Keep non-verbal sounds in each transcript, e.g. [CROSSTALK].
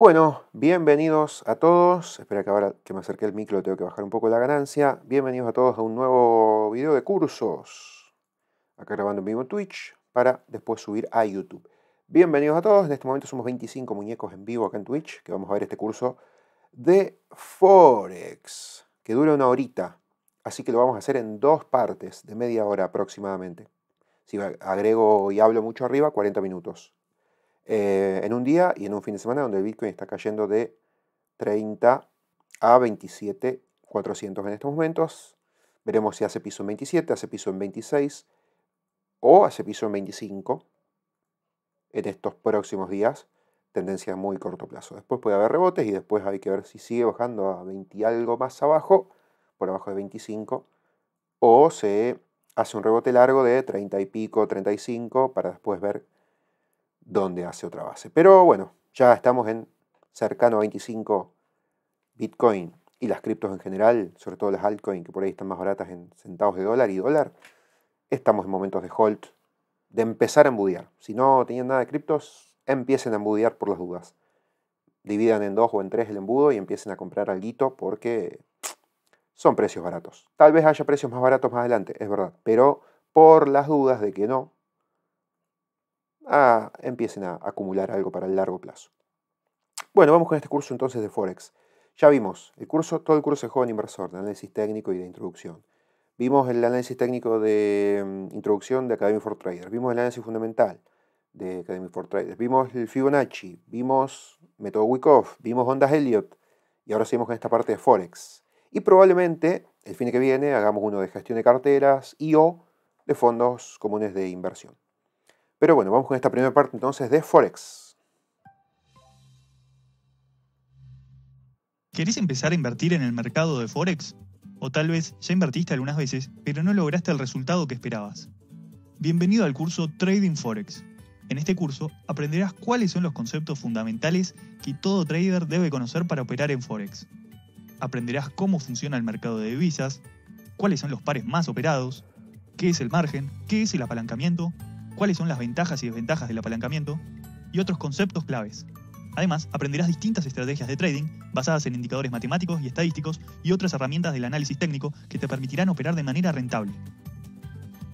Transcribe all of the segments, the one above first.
Bueno, bienvenidos a todos. Espera que ahora que me acerque el micro tengo que bajar un poco la ganancia. Bienvenidos a todos a un nuevo video de cursos. Acá grabando en vivo Twitch para después subir a YouTube. Bienvenidos a todos. En este momento somos 25 muñecos en vivo acá en Twitch que vamos a ver este curso de Forex que dura una horita. Así que lo vamos a hacer en dos partes de media hora aproximadamente. Si agrego y hablo mucho arriba, 40 minutos. Eh, en un día y en un fin de semana donde el Bitcoin está cayendo de 30 a 27,400 en estos momentos. Veremos si hace piso en 27, hace piso en 26 o hace piso en 25 en estos próximos días. Tendencia muy corto plazo. Después puede haber rebotes y después hay que ver si sigue bajando a 20 algo más abajo, por abajo de 25, o se hace un rebote largo de 30 y pico, 35, para después ver dónde hace otra base. Pero bueno, ya estamos en cercano a 25 Bitcoin y las criptos en general, sobre todo las altcoins que por ahí están más baratas en centavos de dólar y dólar, estamos en momentos de hold, de empezar a embudear. Si no tenían nada de criptos, empiecen a embudear por las dudas. Dividan en dos o en tres el embudo y empiecen a comprar algo porque son precios baratos. Tal vez haya precios más baratos más adelante, es verdad, pero por las dudas de que no, empiecen a acumular algo para el largo plazo. Bueno, vamos con este curso entonces de Forex. Ya vimos el curso, todo el curso de joven inversor, de análisis técnico y de introducción. Vimos el análisis técnico de mm, introducción de Academy for Traders. Vimos el análisis fundamental de Academy for Traders. Vimos el Fibonacci. Vimos método Wyckoff. Vimos ondas Elliot. Y ahora seguimos con esta parte de Forex. Y probablemente el fin de que viene hagamos uno de gestión de carteras y o de fondos comunes de inversión. Pero bueno, vamos con esta primera parte entonces de Forex. ¿Querés empezar a invertir en el mercado de Forex? O tal vez ya invertiste algunas veces, pero no lograste el resultado que esperabas. Bienvenido al curso Trading Forex. En este curso aprenderás cuáles son los conceptos fundamentales que todo trader debe conocer para operar en Forex. Aprenderás cómo funciona el mercado de divisas, cuáles son los pares más operados, qué es el margen, qué es el apalancamiento cuáles son las ventajas y desventajas del apalancamiento y otros conceptos claves. Además, aprenderás distintas estrategias de trading basadas en indicadores matemáticos y estadísticos y otras herramientas del análisis técnico que te permitirán operar de manera rentable.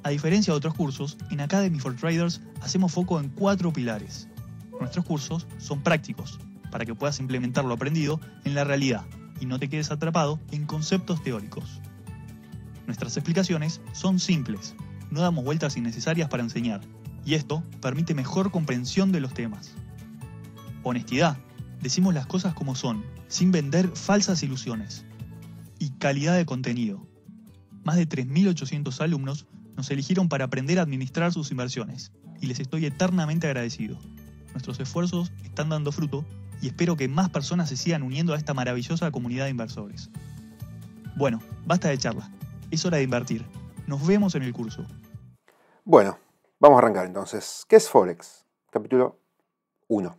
A diferencia de otros cursos, en Academy for Traders hacemos foco en cuatro pilares. Nuestros cursos son prácticos, para que puedas implementar lo aprendido en la realidad y no te quedes atrapado en conceptos teóricos. Nuestras explicaciones son simples, no damos vueltas innecesarias para enseñar y esto permite mejor comprensión de los temas. Honestidad. Decimos las cosas como son, sin vender falsas ilusiones. Y calidad de contenido. Más de 3.800 alumnos nos eligieron para aprender a administrar sus inversiones, y les estoy eternamente agradecido. Nuestros esfuerzos están dando fruto y espero que más personas se sigan uniendo a esta maravillosa comunidad de inversores. Bueno, basta de charla. Es hora de invertir. Nos vemos en el curso. Bueno, Vamos a arrancar entonces. ¿Qué es Forex? Capítulo 1.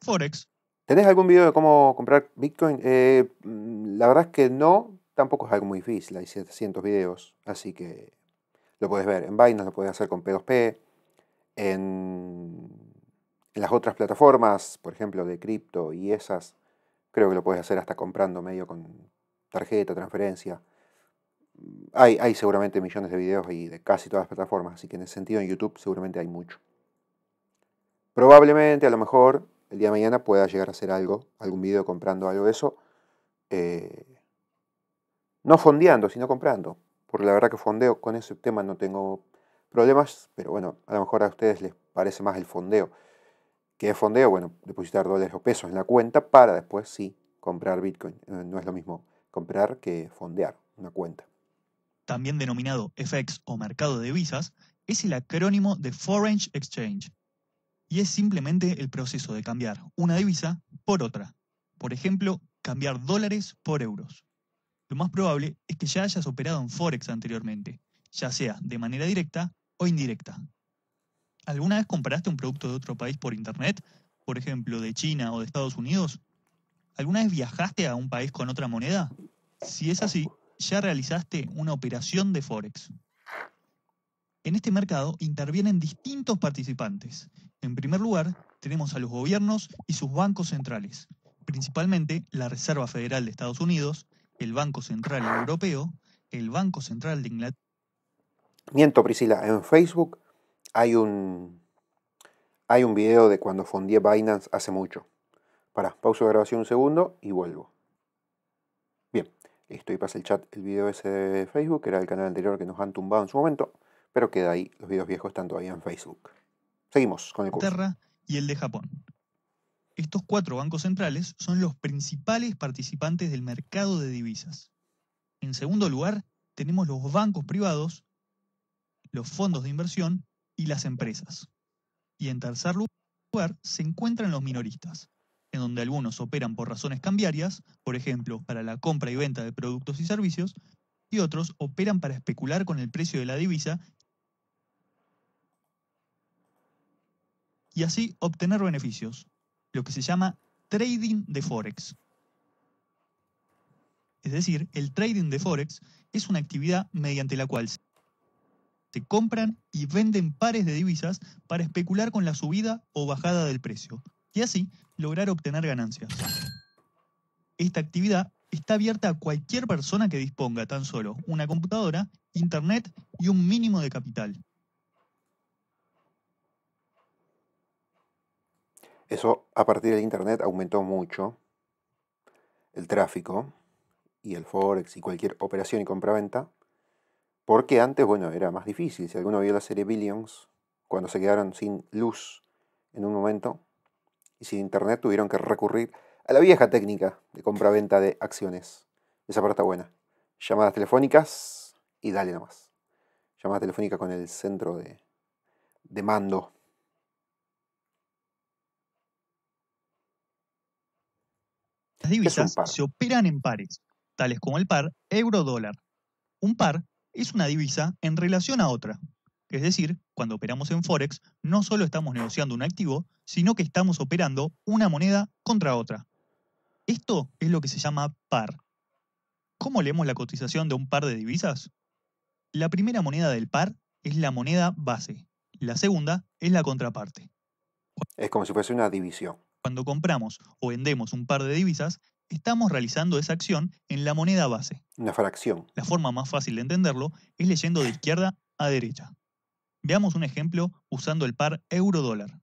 Forex. ¿Tenés algún video de cómo comprar Bitcoin? Eh, mm, la verdad es que no, tampoco es algo muy difícil, hay 700 videos, así que lo puedes ver en Binance, lo puedes hacer con P2P, en, en las otras plataformas, por ejemplo, de cripto y esas, creo que lo puedes hacer hasta comprando medio con tarjeta, transferencia hay, seguramente millones de videos y de casi todas las plataformas, así que en ese sentido en YouTube seguramente hay mucho. Probablemente, a lo mejor, el día de mañana pueda llegar a hacer algo, algún video comprando algo de eso. Eh, no fondeando, sino comprando. Porque la verdad que fondeo con ese tema no tengo problemas, pero bueno, a lo mejor a ustedes les parece más el fondeo. que el fondeo? Bueno, depositar dólares o pesos en la cuenta para después sí comprar Bitcoin. Eh, no es lo mismo comprar que fondear una cuenta también denominado FX o mercado de divisas, es el acrónimo de Foreign Exchange y es simplemente el proceso de cambiar una divisa por otra. Por ejemplo, cambiar dólares por euros. Lo más probable es que ya hayas operado en Forex anteriormente, ya sea de manera directa o indirecta. ¿Alguna vez compraste un producto de otro país por internet? Por ejemplo, de China o de Estados Unidos. ¿Alguna vez viajaste a un país con otra moneda? Si es así, ya realizaste una operación de Forex. En este mercado intervienen distintos participantes. En primer lugar, tenemos a los gobiernos y sus bancos centrales, principalmente la Reserva Federal de Estados Unidos, el Banco Central Europeo, el Banco Central de Inglaterra. Miento, Priscila, en Facebook hay un, hay un video de cuando fundí Binance hace mucho. Para, pausa de grabación un segundo y vuelvo. Estoy para el chat, el video ese de Facebook, que era el canal anterior que nos han tumbado en su momento, pero queda ahí, los videos viejos están todavía en Facebook. Seguimos con el curso. Terra y el de Japón. Estos cuatro bancos centrales son los principales participantes del mercado de divisas. En segundo lugar, tenemos los bancos privados, los fondos de inversión y las empresas. Y en tercer lugar, se encuentran los minoristas, en donde algunos operan por razones cambiarias, por ejemplo, para la compra y venta de productos y servicios, y otros operan para especular con el precio de la divisa y así obtener beneficios, lo que se llama trading de Forex. Es decir, el trading de Forex es una actividad mediante la cual se compran y venden pares de divisas para especular con la subida o bajada del precio, y así lograr obtener ganancias. Esta actividad está abierta a cualquier persona que disponga tan solo una computadora, internet y un mínimo de capital. Eso a partir del internet aumentó mucho el tráfico y el forex y cualquier operación y compraventa, porque antes, bueno, era más difícil. Si alguno vio la serie Billions, cuando se quedaron sin luz en un momento, sin internet tuvieron que recurrir a la vieja técnica de compra-venta de acciones. Esa parte está buena. Llamadas telefónicas y dale nomás. Llamada telefónica con el centro de, de mando. Las divisas se operan en pares, tales como el par euro-dólar. Un par es una divisa en relación a otra, es decir, cuando operamos en Forex, no solo estamos negociando un activo, sino que estamos operando una moneda contra otra. Esto es lo que se llama par. ¿Cómo leemos la cotización de un par de divisas? La primera moneda del par es la moneda base. La segunda es la contraparte. Es como si fuese una división. Cuando compramos o vendemos un par de divisas, estamos realizando esa acción en la moneda base. Una fracción. La forma más fácil de entenderlo es leyendo de izquierda a derecha. Veamos un ejemplo usando el par euro-dólar.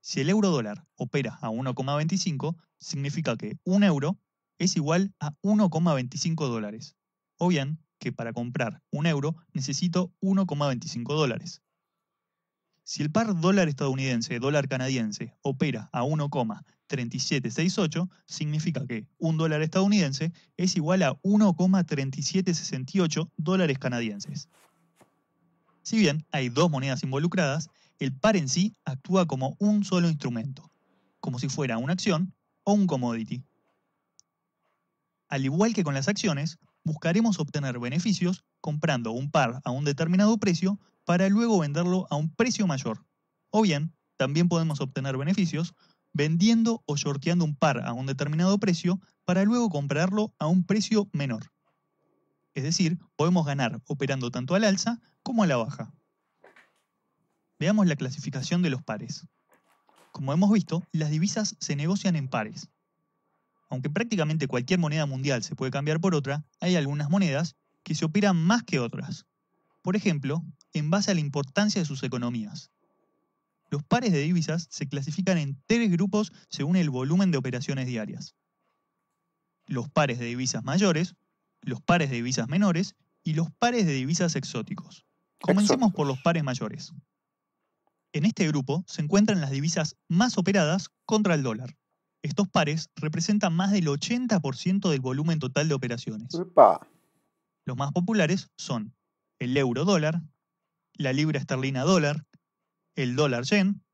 Si el euro-dólar opera a 1,25, significa que un euro es igual a 1,25 dólares. O bien, que para comprar un euro necesito 1,25 dólares. Si el par dólar estadounidense dólar canadiense opera a 1,3768, significa que un dólar estadounidense es igual a 1,3768 dólares canadienses. Si bien hay dos monedas involucradas, el par en sí actúa como un solo instrumento, como si fuera una acción o un commodity. Al igual que con las acciones, buscaremos obtener beneficios comprando un par a un determinado precio para luego venderlo a un precio mayor. O bien, también podemos obtener beneficios vendiendo o shorteando un par a un determinado precio para luego comprarlo a un precio menor. Es decir, podemos ganar operando tanto al alza como a la baja. Veamos la clasificación de los pares. Como hemos visto, las divisas se negocian en pares. Aunque prácticamente cualquier moneda mundial se puede cambiar por otra, hay algunas monedas que se operan más que otras. Por ejemplo, en base a la importancia de sus economías. Los pares de divisas se clasifican en tres grupos según el volumen de operaciones diarias. Los pares de divisas mayores los pares de divisas menores y los pares de divisas exóticos. Comencemos por los pares mayores. En este grupo se encuentran las divisas más operadas contra el dólar. Estos pares representan más del 80% del volumen total de operaciones. Los más populares son el euro dólar, la libra esterlina dólar, el dólar yen,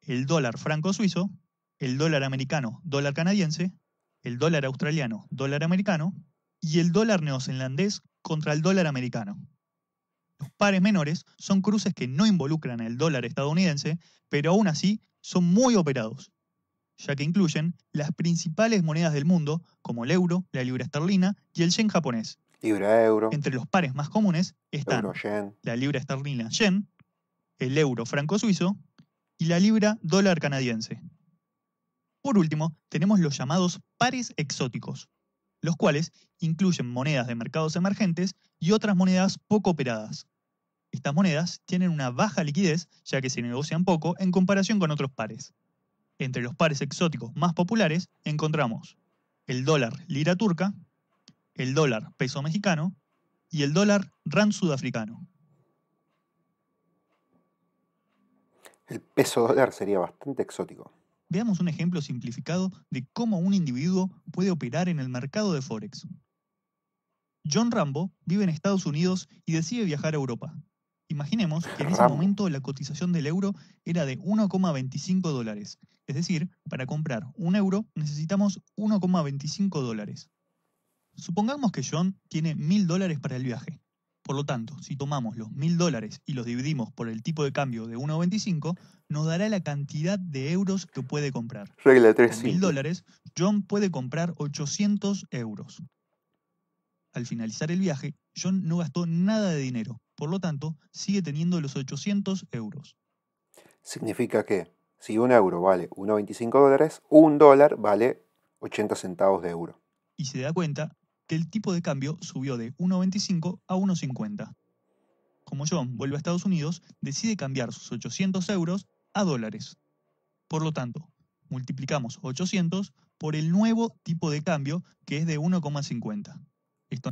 el dólar franco suizo, el dólar americano dólar canadiense, el dólar australiano dólar americano y el dólar neozelandés contra el dólar americano. Los pares menores son cruces que no involucran el dólar estadounidense, pero aún así son muy operados, ya que incluyen las principales monedas del mundo, como el euro, la libra esterlina y el yen japonés. Libra euro. Entre los pares más comunes están la libra esterlina yen, el euro franco suizo y la libra dólar canadiense. Por último, tenemos los llamados pares exóticos, los cuales incluyen monedas de mercados emergentes y otras monedas poco operadas. Estas monedas tienen una baja liquidez ya que se negocian poco en comparación con otros pares. Entre los pares exóticos más populares encontramos el dólar lira turca, el dólar peso mexicano y el dólar rand sudafricano. El peso dólar sería bastante exótico. Veamos un ejemplo simplificado de cómo un individuo puede operar en el mercado de Forex. John Rambo vive en Estados Unidos y decide viajar a Europa. Imaginemos que en ese momento la cotización del euro era de 1,25 dólares. Es decir, para comprar un euro necesitamos 1,25 dólares. Supongamos que John tiene 1.000 dólares para el viaje por lo tanto, si tomamos los 1000 dólares y los dividimos por el tipo de cambio de 1,25, nos dará la cantidad de euros que puede comprar. Regla 3. Con 1000 dólares, John puede comprar 800 euros. Al finalizar el viaje, John no gastó nada de dinero, por lo tanto, sigue teniendo los 800 euros. Significa que si un euro vale 1,25 dólares, un dólar vale 80 centavos de euro. Y se da cuenta que el tipo de cambio subió de 1,25 a 1,50. Como John vuelve a Estados Unidos, decide cambiar sus 800 euros a dólares. Por lo tanto, multiplicamos 800 por el nuevo tipo de cambio que es de 1,50. Esto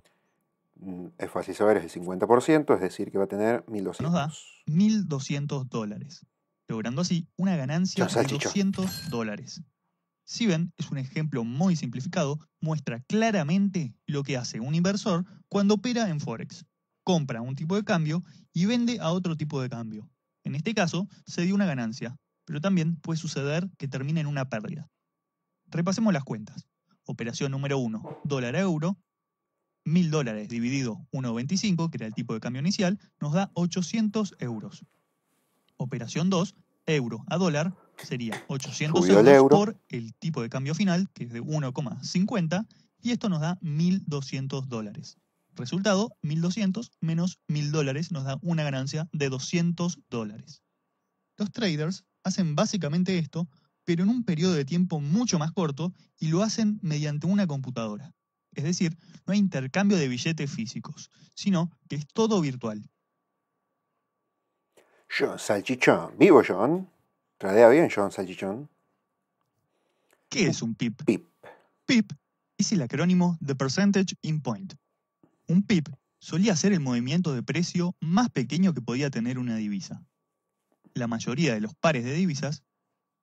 mm, es fácil saber, es el 50%, es decir, que va a tener 1.200. Nos da 1.200 dólares, logrando así una ganancia de 200 dólares. Si ven, es un ejemplo muy simplificado, muestra claramente lo que hace un inversor cuando opera en Forex. Compra un tipo de cambio y vende a otro tipo de cambio. En este caso, se dio una ganancia, pero también puede suceder que termine en una pérdida. Repasemos las cuentas. Operación número 1, dólar a euro. 1000 dólares dividido 1,25, que era el tipo de cambio inicial, nos da 800 euros. Operación 2, euro a dólar, sería 800 euros por el tipo de cambio final, que es de 1,50, y esto nos da 1.200 dólares. Resultado, 1.200 menos 1.000 dólares nos da una ganancia de 200 dólares. Los traders hacen básicamente esto, pero en un periodo de tiempo mucho más corto y lo hacen mediante una computadora. Es decir, no hay intercambio de billetes físicos, sino que es todo virtual. Yo, salchichón, vivo John. Tradea bien John Salchichón. ¿Qué es un PIP? PIP. PIP es el acrónimo de Percentage in Point. Un PIP solía ser el movimiento de precio más pequeño que podía tener una divisa. La mayoría de los pares de divisas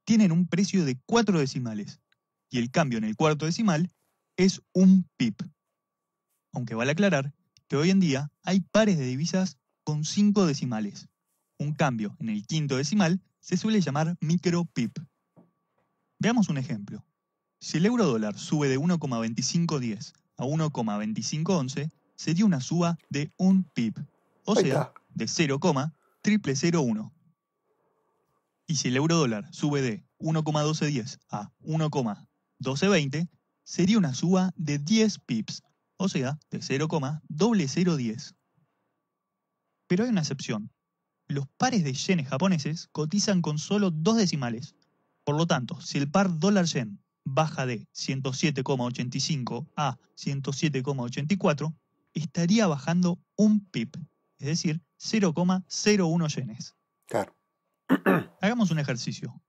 tienen un precio de cuatro decimales y el cambio en el cuarto decimal es un PIP. Aunque vale aclarar que hoy en día hay pares de divisas con cinco decimales. Un cambio en el quinto decimal se suele llamar micro-PIP. Veamos un ejemplo. Si el euro dólar sube de 1,2510 a 1,2511, sería una suba de un PIB, o sea, de 0,001. Y si el euro dólar sube de 1,1210 a 1,1220, sería una suba de 10 pips, o sea, de 0,0010. Pero hay una excepción los pares de yenes japoneses cotizan con solo dos decimales. Por lo tanto, si el par dólar-yen baja de 107,85 a 107,84, estaría bajando un pip, es decir, 0,01 yenes. Claro. [CLEARS THROAT] Hagamos un ejercicio.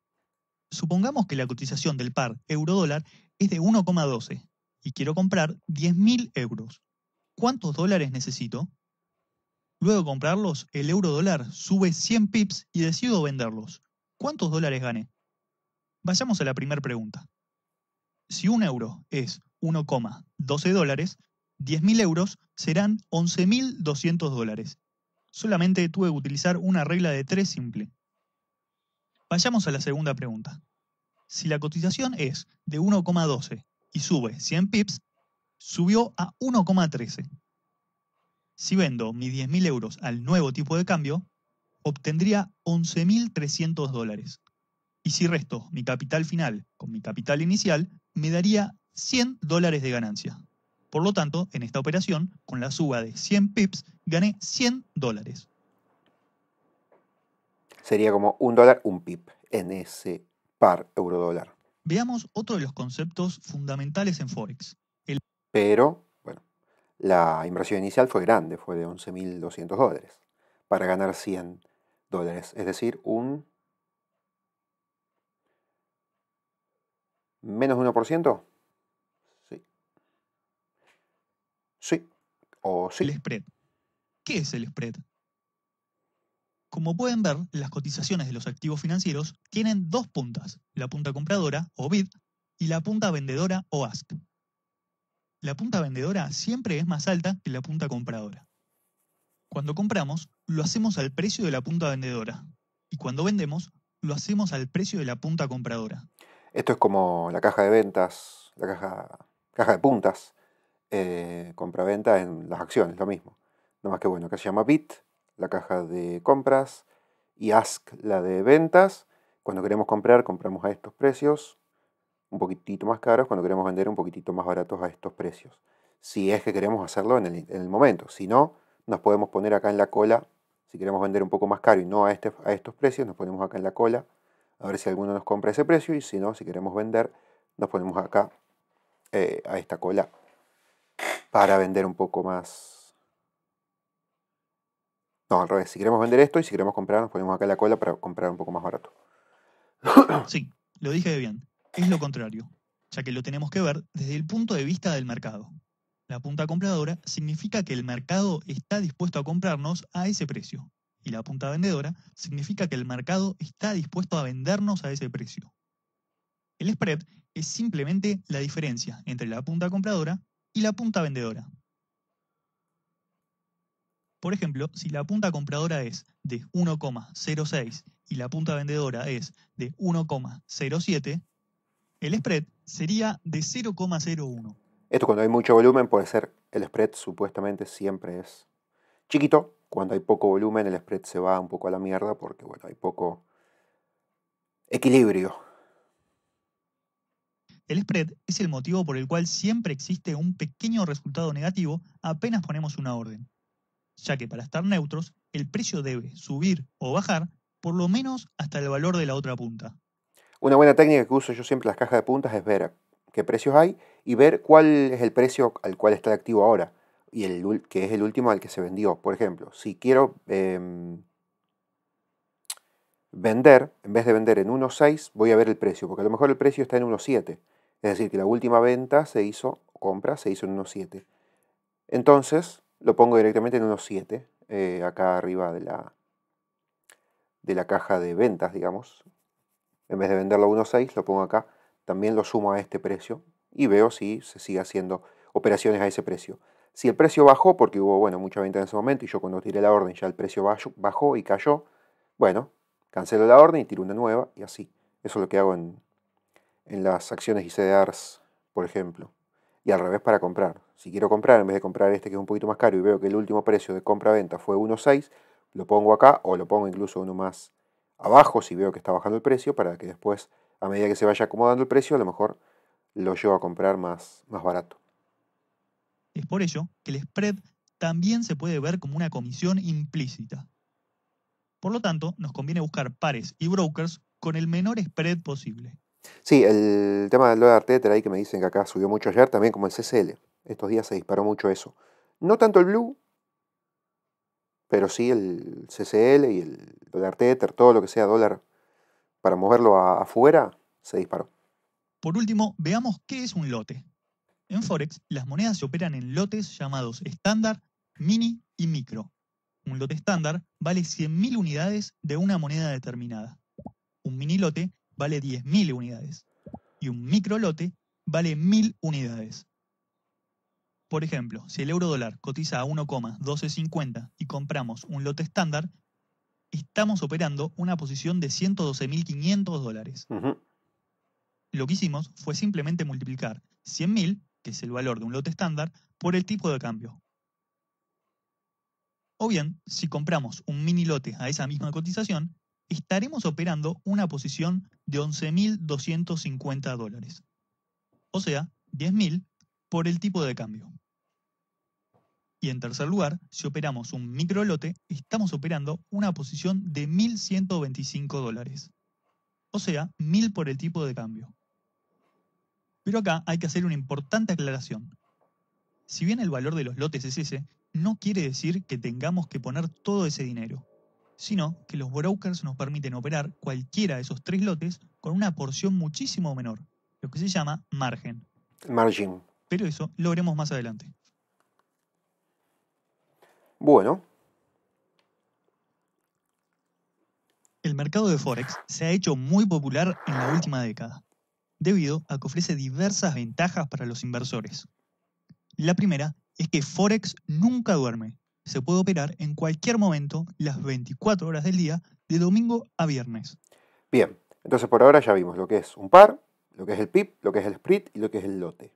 Supongamos que la cotización del par euro-dólar es de 1,12 y quiero comprar 10.000 euros. ¿Cuántos dólares necesito? Luego de comprarlos, el euro dólar sube 100 pips y decido venderlos. ¿Cuántos dólares gané? Vayamos a la primera pregunta. Si un euro es 1,12 dólares, 10.000 euros serán 11.200 dólares. Solamente tuve que utilizar una regla de 3 simple. Vayamos a la segunda pregunta. Si la cotización es de 1,12 y sube 100 pips, subió a 1,13. Si vendo mis 10.000 euros al nuevo tipo de cambio, obtendría 11.300 dólares. Y si resto mi capital final con mi capital inicial, me daría 100 dólares de ganancia. Por lo tanto, en esta operación, con la suba de 100 pips, gané 100 dólares. Sería como un dólar, un pip en ese par euro dólar. Veamos otro de los conceptos fundamentales en Forex. Pero la inversión inicial fue grande, fue de 11.200 dólares, para ganar 100 dólares, es decir, un menos de 1%. Sí. Sí. O sí. El spread. ¿Qué es el spread? Como pueden ver, las cotizaciones de los activos financieros tienen dos puntas, la punta compradora o bid y la punta vendedora o ask la punta vendedora siempre es más alta que la punta compradora. Cuando compramos, lo hacemos al precio de la punta vendedora. Y cuando vendemos, lo hacemos al precio de la punta compradora. Esto es como la caja de ventas, la caja, de puntas, eh, compra-venta en las acciones, lo mismo. No más que bueno, acá se llama bit, la caja de compras, y ask, la de ventas. Cuando queremos comprar, compramos a estos precios un poquitito más caros cuando queremos vender un poquitito más baratos a estos precios. Si es que queremos hacerlo en el, momento. Si no, nos podemos poner acá en la cola. Si queremos vender un poco más caro y no a, este, a estos precios, nos ponemos acá en la cola a ver si alguno nos compra ese precio y si no, si queremos vender, nos ponemos acá eh, a esta cola para vender un poco más. No, al revés, si queremos vender esto y si queremos comprar, nos ponemos acá en la cola para comprar un poco más barato. Sí, lo dije bien es lo contrario, ya que lo tenemos que ver desde el punto de vista del mercado. La punta compradora significa que el mercado está dispuesto a comprarnos a ese precio, y la punta vendedora significa que el mercado está dispuesto a vendernos a ese precio. El spread es simplemente la diferencia entre la punta compradora y la punta vendedora. Por ejemplo, si la punta compradora es de 1,06 y la punta vendedora es de 1,07, el spread sería de 0,01. Esto cuando hay mucho volumen puede ser, el spread supuestamente siempre es chiquito. Cuando hay poco volumen el spread se va un poco a la mierda porque bueno, hay poco equilibrio. El spread es el motivo por el cual siempre existe un pequeño resultado negativo apenas ponemos una orden, ya que para estar neutros el precio debe subir o bajar por lo menos hasta el valor de la otra punta. Una buena técnica que uso yo siempre en las cajas de puntas es ver qué precios hay y ver cuál es el precio al cual está activo ahora y el que es el último al que se vendió. Por ejemplo, si quiero em, vender, en vez de vender en 1.6, voy a ver el precio, porque a lo mejor el precio está en 1.7. Es decir, que la última venta se hizo, compra, se hizo en 1.7. Entonces, lo pongo directamente en 1.7, eh, acá arriba de la, de la caja de ventas, digamos, en vez de venderlo a 1.6, lo pongo acá, también lo sumo a este precio y veo si se sigue haciendo operaciones a ese precio. Si el precio bajó, porque hubo bueno, mucha venta en ese momento y yo cuando tiré la orden ya el precio bajó y cayó, bueno, cancelo la orden y tiro una nueva y así. Eso es lo que hago en, en las acciones ICDRs, por ejemplo. Y al revés para comprar. Si quiero comprar, en vez de comprar este que es un poquito más caro y veo que el último precio de compra-venta fue 1.6, lo pongo acá o lo pongo incluso uno más abajo si veo que está bajando el precio para que después, a medida que se vaya acomodando el precio, a lo mejor lo llevo a comprar más, más barato. Es por ello que el spread también se puede ver como una comisión implícita. Por lo tanto, nos conviene buscar pares y brokers con el menor spread posible. Sí, el tema del dólar Tether ahí que me dicen que acá subió mucho ayer, también como el CCL. Estos días se disparó mucho eso. No tanto el blue, pero sí el CCL y el dólar Tether, todo lo que sea dólar para moverlo afuera, se disparó. Por último, veamos qué es un lote. En Forex, las monedas se operan en lotes llamados estándar, mini y micro. Un lote estándar vale 100.000 unidades de una moneda determinada. Un mini lote vale 10.000 unidades. Y un micro lote vale 1.000 unidades. Por ejemplo, si el euro dólar cotiza a 1,1250 y compramos un lote estándar, estamos operando una posición de 112.500 dólares. Lo que hicimos fue simplemente multiplicar 100.000, que es el valor de un lote estándar, por el tipo de cambio. O bien, si compramos un mini lote a esa misma cotización, estaremos operando una posición de 11.250 dólares. O sea, 10.000 por el tipo de cambio. Y en tercer lugar, si operamos un micro lote, estamos operando una posición de 1.125 dólares. O sea, 1.000 por el tipo de cambio. Pero acá hay que hacer una importante aclaración. Si bien el valor de los lotes es ese, no quiere decir que tengamos que poner todo ese dinero, sino que los brokers nos permiten operar cualquiera de esos tres lotes con una porción muchísimo menor, lo que se llama margen. Margin. Pero eso lo veremos más adelante. Bueno. El mercado de Forex se ha hecho muy popular en la última década, debido a que ofrece diversas ventajas para los inversores. La primera es que Forex nunca duerme. Se puede operar en cualquier momento, las 24 horas del día, de domingo a viernes. Bien, entonces por ahora ya vimos lo que es un par, lo que es el PIB, lo que es el spread y lo que es el lote.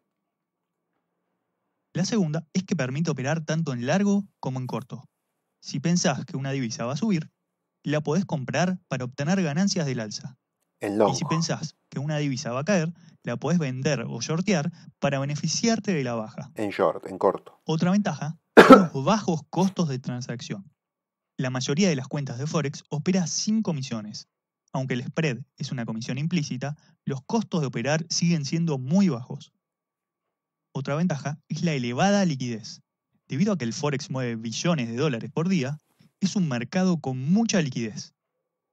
La segunda es que permite operar tanto en largo como en corto. Si pensás que una divisa va a subir, la podés comprar para obtener ganancias del alza. Y si pensás que una divisa va a caer, la podés vender o shortear para beneficiarte de la baja. En short, en corto. Otra ventaja son [COUGHS] los bajos costos de transacción. La mayoría de las cuentas de Forex opera sin comisiones. Aunque el spread es una comisión implícita, los costos de operar siguen siendo muy bajos. Otra ventaja es la elevada liquidez. Debido a que el Forex mueve billones de dólares por día, es un mercado con mucha liquidez.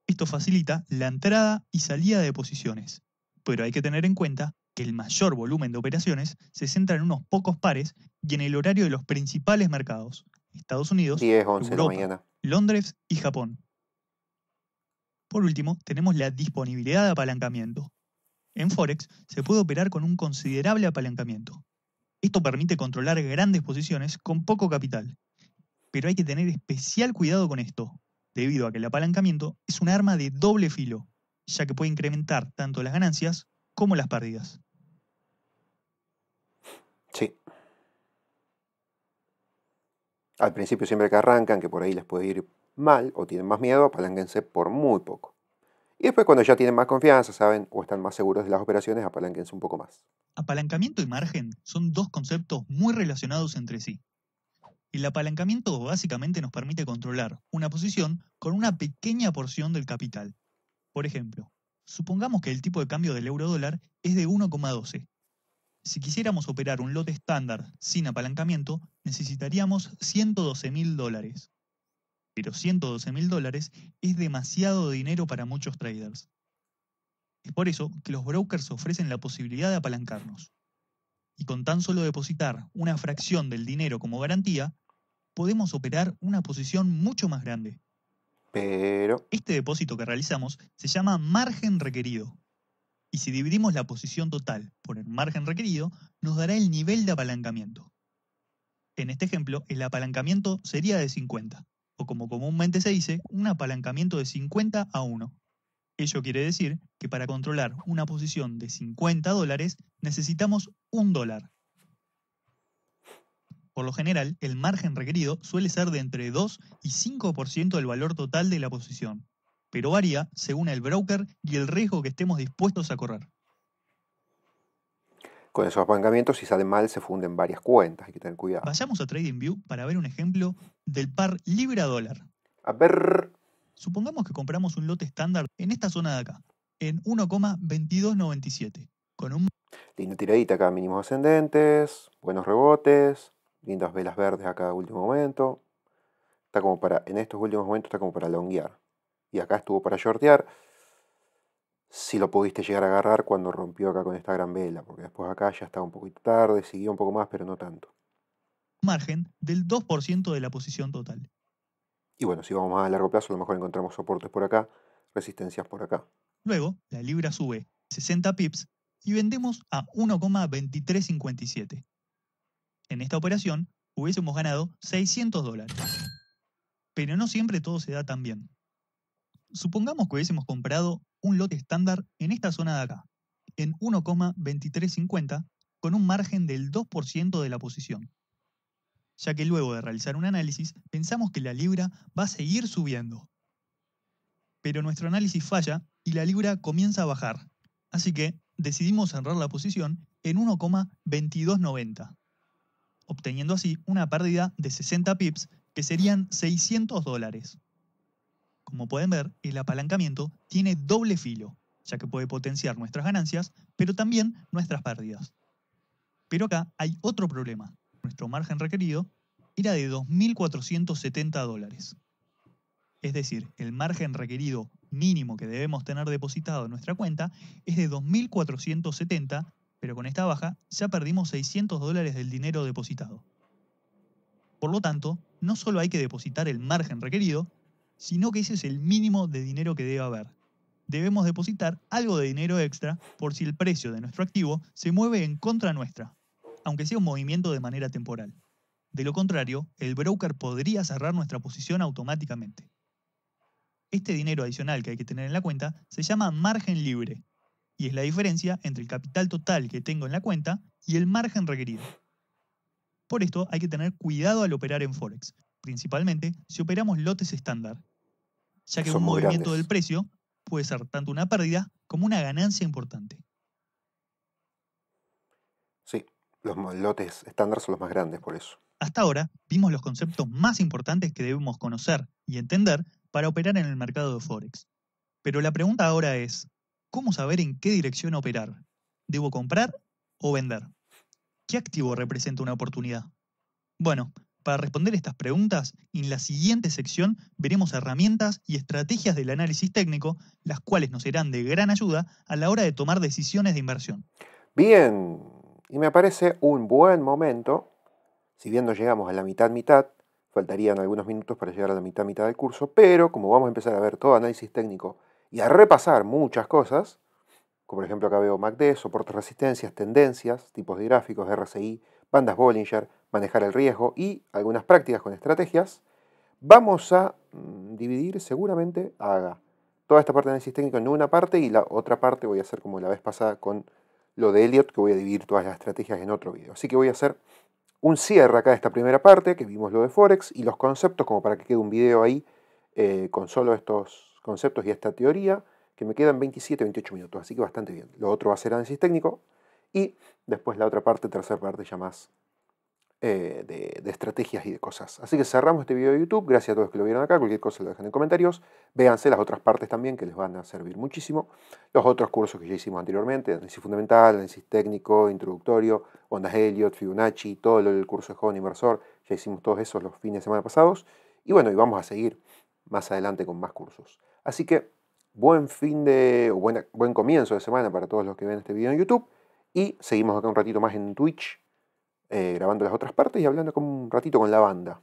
Esto facilita la entrada y salida de posiciones, pero hay que tener en cuenta que el mayor volumen de operaciones se centra en unos pocos pares y en el horario de los principales mercados, Estados Unidos, Europa, Londres y Japón. Por último, tenemos la disponibilidad de apalancamiento. En Forex se puede operar con un considerable apalancamiento, esto permite controlar grandes posiciones con poco capital. Pero hay que tener especial cuidado con esto, debido a que el apalancamiento es un arma de doble filo, ya que puede incrementar tanto las ganancias como las pérdidas. Sí. Al principio siempre que arrancan, que por ahí les puede ir mal o tienen más miedo, apalánquense por muy poco. Y después cuando ya tienen más confianza, saben o están más seguros de las operaciones, apalanquense un poco más. Apalancamiento y margen son dos conceptos muy relacionados entre sí. El apalancamiento básicamente nos permite controlar una posición con una pequeña porción del capital. Por ejemplo, supongamos que el tipo de cambio del euro dólar es de 1,12. Si quisiéramos operar un lote estándar sin apalancamiento, necesitaríamos 112 mil dólares pero 112 mil dólares es demasiado dinero para muchos traders. Es por eso que los brokers ofrecen la posibilidad de apalancarnos. Y con tan solo depositar una fracción del dinero como garantía, podemos operar una posición mucho más grande. Pero... Este depósito que realizamos se llama margen requerido. Y si dividimos la posición total por el margen requerido, nos dará el nivel de apalancamiento. En este ejemplo, el apalancamiento sería de 50 o como comúnmente se dice, un apalancamiento de 50 a 1. Ello quiere decir que para controlar una posición de 50 dólares necesitamos un dólar. Por lo general, el margen requerido suele ser de entre 2 y 5% del valor total de la posición, pero varía según el broker y el riesgo que estemos dispuestos a correr. Con esos apalancamientos, si salen mal, se funden varias cuentas, hay que tener cuidado. Vayamos a TradingView para ver un ejemplo del par libra-dólar. A ver. Supongamos que compramos un lote estándar en esta zona de acá, en 1,2297, con un... Linda tiradita acá, mínimos ascendentes, buenos rebotes, lindas velas verdes acá último momento. Está como para, en estos últimos momentos está como para longuear. Y acá estuvo para shortear si lo pudiste llegar a agarrar cuando rompió acá con esta gran vela, porque después acá ya estaba un poquito tarde, siguió un poco más, pero no tanto. Margen del 2% de la posición total. Y bueno, si vamos más a largo plazo, a lo mejor encontramos soportes por acá, resistencias por acá. Luego, la libra sube 60 pips y vendemos a 1,2357. En esta operación hubiésemos ganado 600 dólares. Pero no siempre todo se da tan bien. Supongamos que hubiésemos comprado un lote estándar en esta zona de acá, en 1,2350, con un margen del 2% de la posición. Ya que luego de realizar un análisis, pensamos que la libra va a seguir subiendo. Pero nuestro análisis falla y la libra comienza a bajar. Así que decidimos cerrar la posición en 1,2290, obteniendo así una pérdida de 60 pips, que serían 600 dólares. Como pueden ver, el apalancamiento tiene doble filo, ya que puede potenciar nuestras ganancias, pero también nuestras pérdidas. Pero acá hay otro problema. Nuestro margen requerido era de 2.470 dólares. Es decir, el margen requerido mínimo que debemos tener depositado en nuestra cuenta es de 2.470, pero con esta baja ya perdimos 600 dólares del dinero depositado. Por lo tanto, no solo hay que depositar el margen requerido, sino que ese es el mínimo de dinero que debe haber. Debemos depositar algo de dinero extra por si el precio de nuestro activo se mueve en contra nuestra, aunque sea un movimiento de manera temporal. De lo contrario, el broker podría cerrar nuestra posición automáticamente. Este dinero adicional que hay que tener en la cuenta se llama margen libre, y es la diferencia entre el capital total que tengo en la cuenta y el margen requerido. Por esto hay que tener cuidado al operar en Forex, principalmente si operamos lotes estándar, ya que un movimiento del precio puede ser tanto una pérdida como una ganancia importante. Sí, los lotes estándar son los más grandes por eso. Hasta ahora vimos los conceptos más importantes que debemos conocer y entender para operar en el mercado de Forex. Pero la pregunta ahora es, ¿cómo saber en qué dirección operar? ¿Debo comprar o vender? ¿Qué activo representa una oportunidad? Bueno, para responder estas preguntas, en la siguiente sección veremos herramientas y estrategias del análisis técnico, las cuales nos serán de gran ayuda a la hora de tomar decisiones de inversión. Bien, y me parece un buen momento, si bien no llegamos a la mitad mitad, faltarían algunos minutos para llegar a la mitad mitad del curso, pero como vamos a empezar a ver todo análisis técnico y a repasar muchas cosas, como por ejemplo acá veo MACD, soportes, resistencias, tendencias, tipos de gráficos, RSI, bandas Bollinger, manejar el riesgo y algunas prácticas con estrategias, vamos a mm, dividir seguramente toda esta parte de análisis técnico en una parte y la otra parte voy a hacer como la vez pasada con lo de Elliot, que voy a dividir todas las estrategias en otro video. Así que voy a hacer un cierre acá de esta primera parte, que vimos lo de Forex y los conceptos, como para que quede un video ahí eh, con solo estos conceptos y esta teoría, que me quedan 27, 28 minutos, así que bastante bien. Lo otro va a ser análisis técnico y después la otra parte, tercera parte ya más eh, de, estrategias y de cosas. Así que cerramos este video de YouTube. Gracias a todos los que lo vieron acá. Cualquier cosa lo dejan en comentarios. Véanse las otras partes también que les van a servir muchísimo. Los otros cursos que ya hicimos anteriormente, análisis fundamental, análisis técnico, introductorio, ondas Elliot, Fibonacci, todo lo del curso de joven inversor. Ya hicimos todos esos los fines de semana pasados. Y bueno, y vamos a seguir más adelante con más cursos. Así que buen fin de, o buen comienzo de semana para todos los que ven este video en YouTube. Y seguimos acá un ratito más en Twitch eh, grabando las otras partes y hablando como un ratito con la banda.